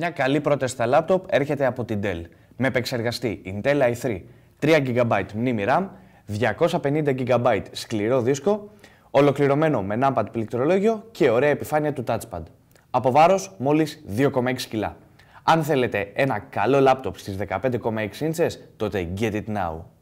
Μια καλή πρόταση λάπτοπ έρχεται από την Dell. Με επεξεργαστή Intel i3, 3 GB μνήμη RAM, 250 GB σκληρό δίσκο, ολοκληρωμένο με NAMPAD πληκτρολόγιο και ωραία επιφάνεια του touchpad. Από βάρος μόλις 2,6 κιλά. Αν θέλετε ένα καλό λάπτοπ στις 15,6 ίντσες, τότε get it now.